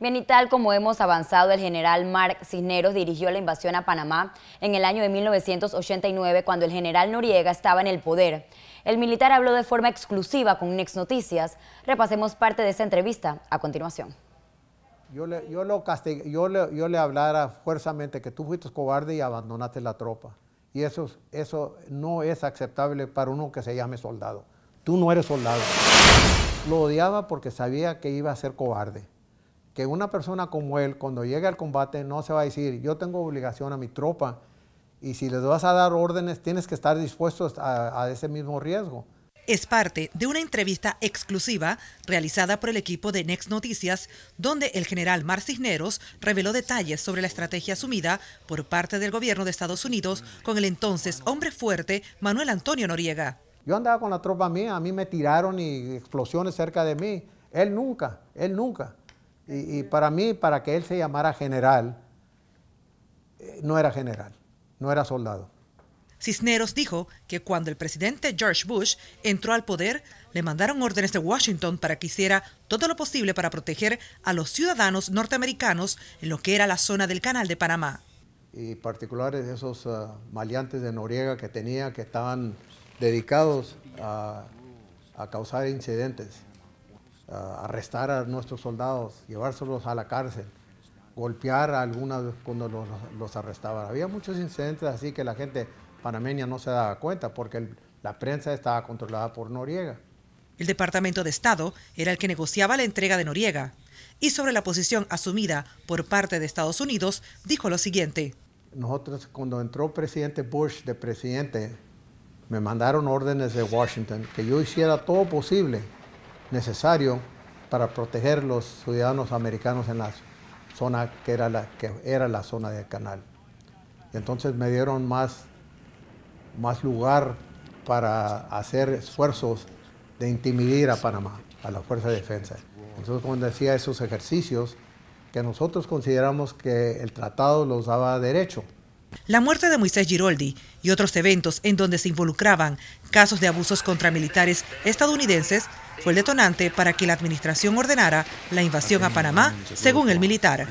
Bien, y tal como hemos avanzado, el general Marc Cisneros dirigió la invasión a Panamá en el año de 1989, cuando el general Noriega estaba en el poder. El militar habló de forma exclusiva con Next Noticias. Repasemos parte de esa entrevista a continuación. Yo le, yo lo yo le, yo le hablara fuertemente que tú fuiste cobarde y abandonaste la tropa. Y eso, eso no es aceptable para uno que se llame soldado. Tú no eres soldado. Lo odiaba porque sabía que iba a ser cobarde que una persona como él, cuando llegue al combate, no se va a decir, yo tengo obligación a mi tropa y si les vas a dar órdenes, tienes que estar dispuesto a, ese mismo riesgo. Es parte de una entrevista exclusiva realizada por el equipo de Next Noticias, donde el general Mar Cisneros reveló detalles sobre la estrategia asumida por parte del gobierno de Estados Unidos con el entonces hombre fuerte Manuel Antonio Noriega. Yo andaba con la tropa mía, a mí me tiraron y explosiones cerca de mí. Él nunca, él nunca. Y, para mí, para que él se llamara general, eh, no era general, no era soldado. Cisneros dijo que cuando el presidente George Bush entró al poder, le mandaron órdenes de Washington para que hiciera todo lo posible para proteger a los ciudadanos norteamericanos en lo que era la zona del Canal de Panamá. Y particulares esos ah, maleantes de Noriega que tenía, que estaban dedicados a causar incidentes arrestar a nuestros soldados, llevárselos a la cárcel, golpear a algunos cuando los, arrestaban. Había muchos incidentes así que la gente panameña no se daba cuenta porque la prensa estaba controlada por Noriega. El Departamento de Estado era el que negociaba la entrega de Noriega y sobre la posición asumida por parte de Estados Unidos dijo lo siguiente. Nosotros cuando entró presidente Bush de presidente, me mandaron órdenes de Washington que yo hiciera todo posible necesario para proteger los ciudadanos americanos en la zona que era la, que era la zona del canal. entonces me dieron más, más lugar para hacer esfuerzos de intimidar a Panamá, a la Fuerza de Defensa. Entonces, como decía, esos ejercicios, que nosotros consideramos que el tratado los daba derecho, la muerte de Moisés Giroldi y otros eventos en donde se involucraban casos de abusos contra militares estadounidenses fue el detonante para que la administración ordenara la invasión a Panamá, según el militar.